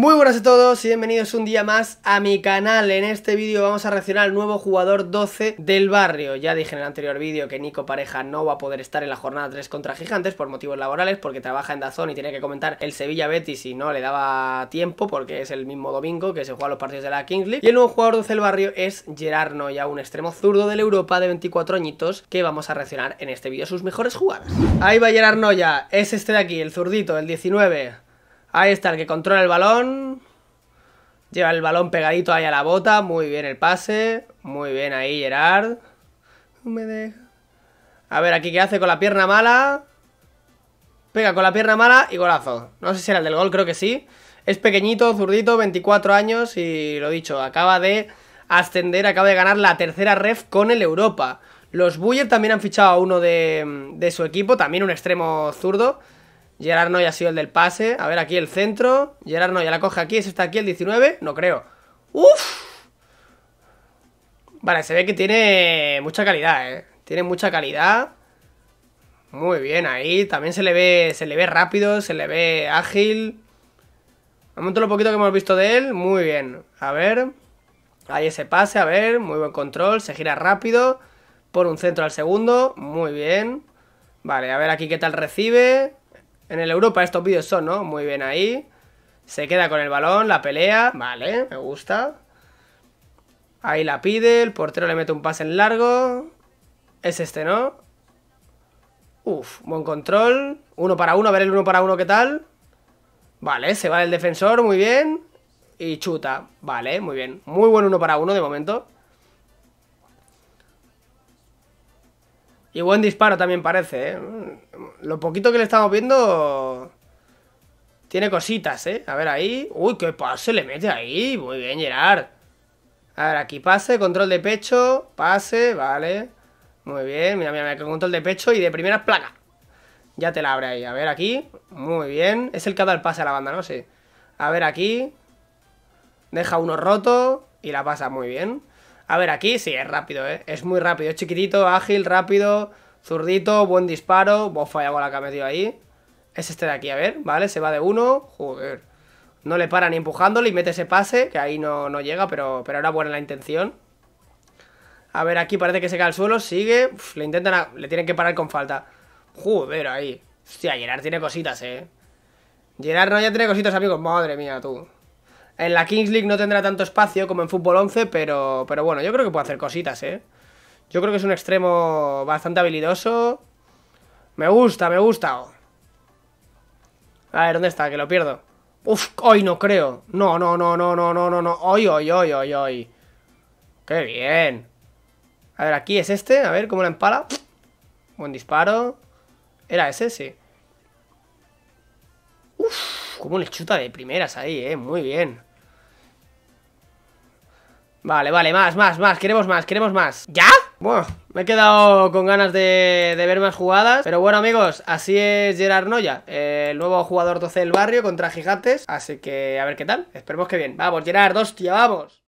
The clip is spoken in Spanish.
Muy buenas a todos y bienvenidos un día más a mi canal. En este vídeo vamos a reaccionar al nuevo jugador 12 del barrio. Ya dije en el anterior vídeo que Nico Pareja no va a poder estar en la jornada 3 contra Gigantes por motivos laborales, porque trabaja en Dazón y tiene que comentar el Sevilla Betis y no le daba tiempo porque es el mismo domingo que se juegan los partidos de la Kings League. Y el nuevo jugador 12 del barrio es Gerard Noya, un extremo zurdo del Europa de 24 añitos que vamos a reaccionar en este vídeo sus mejores jugadas. Ahí va Gerard Noya, es este de aquí, el zurdito, el 19. Ahí está el que controla el balón. Lleva el balón pegadito ahí a la bota. Muy bien el pase. Muy bien ahí Gerard. me deja. A ver, aquí qué hace con la pierna mala. Pega con la pierna mala y golazo. No sé si era el del gol, creo que sí. Es pequeñito, zurdito, 24 años y lo dicho, acaba de ascender, acaba de ganar la tercera ref con el Europa. Los Bullers también han fichado a uno de su equipo, también un extremo zurdo. Gerard Noy ha sido el del pase. A ver, aquí el centro. Gerard ya la coge aquí. ¿Ese está aquí, el 19. No creo. ¡Uf! Vale, se ve que tiene mucha calidad, ¿eh? Tiene mucha calidad. Muy bien ahí. También se le ve, se le ve rápido, se le ve ágil. Vamos lo poquito que hemos visto de él. Muy bien. A ver. Ahí ese pase, a ver. Muy buen control. Se gira rápido. Por un centro al segundo. Muy bien. Vale, a ver aquí qué tal recibe. En el Europa estos vídeos son, ¿no? Muy bien ahí. Se queda con el balón, la pelea. Vale, me gusta. Ahí la pide, el portero le mete un pase en largo. Es este, ¿no? Uf, buen control. Uno para uno, a ver el uno para uno qué tal. Vale, se va el defensor, muy bien. Y chuta. Vale, muy bien. Muy buen uno para uno de momento. Y buen disparo también parece, ¿eh? Lo poquito que le estamos viendo... Tiene cositas, ¿eh? A ver ahí... Uy, qué pase le mete ahí. Muy bien, Gerard. A ver, aquí pase, control de pecho, pase, vale. Muy bien, mira, mira, mira, control de pecho y de primeras placa. Ya te la abre ahí. A ver, aquí. Muy bien. Es el que da el pase a la banda, ¿no? Sí. A ver, aquí. Deja uno roto y la pasa muy bien. A ver, aquí sí, es rápido, ¿eh? Es muy rápido, es chiquitito, ágil, rápido, zurdito, buen disparo. Bofa, ya la que ha metido ahí. Es este de aquí, a ver, ¿vale? Se va de uno. Joder. No le para ni empujándole y mete ese pase, que ahí no, no llega, pero, pero era buena la intención. A ver, aquí parece que se cae al suelo, sigue. le intentan, le tienen que parar con falta. Joder, ahí. Hostia, Gerard tiene cositas, eh. Gerard no ya tiene cositas, amigos. Madre mía, tú. En la Kings League no tendrá tanto espacio como en Fútbol 11, pero, pero bueno, yo creo que puede hacer cositas, ¿eh? Yo creo que es un extremo bastante habilidoso. Me gusta, me gusta. A ver, ¿dónde está? Que lo pierdo. Uf, hoy no creo. No, no, no, no, no, no, no, no. Hoy, hoy, hoy, hoy, hoy. ¡Qué bien! A ver, aquí es este. A ver cómo la empala. Buen disparo. Era ese, sí. Uf, cómo le chuta de primeras ahí, eh. Muy bien. Vale, vale, más, más, más, queremos más, queremos más ¿Ya? Bueno, me he quedado con ganas de, ver más jugadas Pero bueno amigos, así es Gerard Noya El nuevo jugador 12 del barrio contra Gigantes Así que a ver qué tal, esperemos que bien Vamos Gerard, hostia, vamos